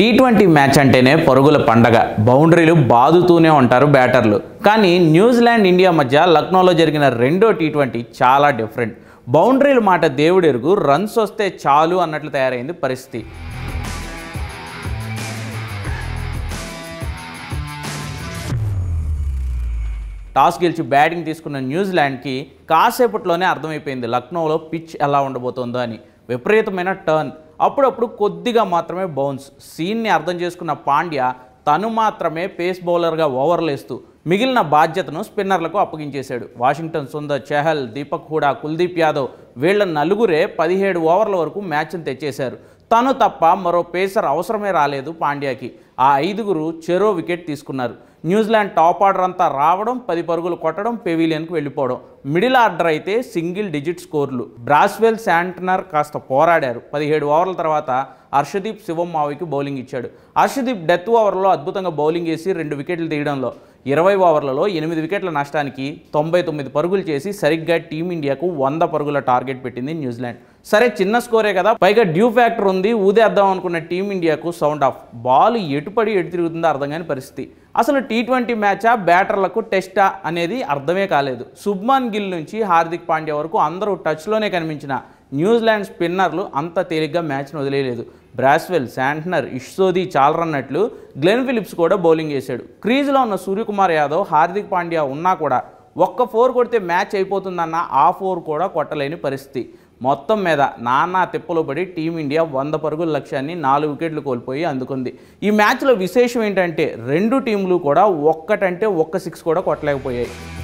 T twenty match అంటేనే పరుగుల పండగ బౌండరీలు బాదుతూనే ఉంటారు బ్యాటర్లు కానీ న్యూజిలాండ్ ఇండియా మధ్య లక్నోలో జరిగిన రెండో టీ ట్వంటీ చాలా డిఫరెంట్ బౌండరీలు మాట దేవుడెరుగు రన్స్ వస్తే చాలు అన్నట్లు తయారైంది పరిస్థితి టాస్ గెలిచి బ్యాటింగ్ తీసుకున్న న్యూజిలాండ్కి కాసేపట్లోనే అర్థమైపోయింది లక్నోలో పిచ్ ఎలా ఉండబోతోందో అని విపరీతమైన టర్న్ అప్పుడప్పుడు కొద్దిగా మాత్రమే బౌన్స్ సీన్ని అర్థం చేసుకున్న పాండ్యా తను మాత్రమే పేస్ బౌలర్గా ఓవర్లేస్తూ మిగిలిన బాధ్యతను స్పిన్నర్లకు అప్పగించేశాడు వాషింగ్టన్ సుందర్ చెహల్ దీపక్ హుడా కుల్దీప్ యాదవ్ వీళ్ల నలుగురే పదిహేడు ఓవర్ల వరకు మ్యాచ్ను తెచ్చేశారు తను తప్ప మరో పేసర్ అవసరమే రాలేదు పాండ్యాకి ఆ ఐదుగురు చెరో వికెట్ తీసుకున్నారు న్యూజిలాండ్ టాప్ ఆర్డర్ అంతా రావడం పది పరుగులు కొట్టడం పెవిలియన్కు వెళ్ళిపోవడం మిడిల్ ఆర్డర్ అయితే సింగిల్ డిజిట్ స్కోర్లు బ్రాస్వెల్ శాంటనర్ కాస్త పోరాడారు పదిహేడు ఓవర్ల తర్వాత హర్షదీప్ శివమ్మావికి బౌలింగ్ ఇచ్చాడు హర్షదీప్ డెత్ ఓవర్లో అద్భుతంగా బౌలింగ్ వేసి రెండు వికెట్లు తీయడంలో ఇరవై ఓవర్లలో ఎనిమిది వికెట్ల నష్టానికి తొంభై తొమ్మిది పరుగులు చేసి సరిగ్గా టీమిండియాకు వంద పరుగుల టార్గెట్ పెట్టింది న్యూజిలాండ్ సరే చిన్న స్కోరే కదా పైగా డ్యూ ఫ్యాక్టర్ ఉంది ఊదేద్దాం అనుకున్న టీమిండియాకు సౌండ్ ఆఫ్ బాల్ ఎటుపడి ఎటు తిరుగుతుందో అర్థం కాని పరిస్థితి అసలు టీ ట్వంటీ మ్యాచా బ్యాటర్లకు టెస్టా అనేది అర్థమే కాలేదు శుభ్మాన్ గిల్ నుంచి హార్దిక్ పాండ్యా వరకు అందరూ టచ్లోనే కనిపించిన న్యూజిలాండ్ స్పిన్నర్లు అంత తేలిగ్గా మ్యాచ్ను వదిలేయలేదు బ్రాస్వెల్ శాంట్నర్ ఇష్సోది చాలరన్నట్లు గ్లెన్ ఫిలిప్స్ కూడా బౌలింగ్ చేశాడు క్రీజ్లో ఉన్న సూర్యకుమార్ యాదవ్ హార్దిక్ పాండ్యా ఉన్నా కూడా ఒక్క ఫోర్ కొడితే మ్యాచ్ అయిపోతుందన్న ఆ ఫోర్ కూడా కొట్టలేని పరిస్థితి మొత్తం మీద నానా తిప్పలు పడి టీమిండియా వంద పరుగుల లక్ష్యాన్ని నాలుగు వికెట్లు కోల్పోయి అందుకుంది ఈ మ్యాచ్లో విశేషం ఏంటంటే రెండు టీంలు కూడా ఒక్కటంటే ఒక్క సిక్స్ కూడా కొట్టలేకపోయాయి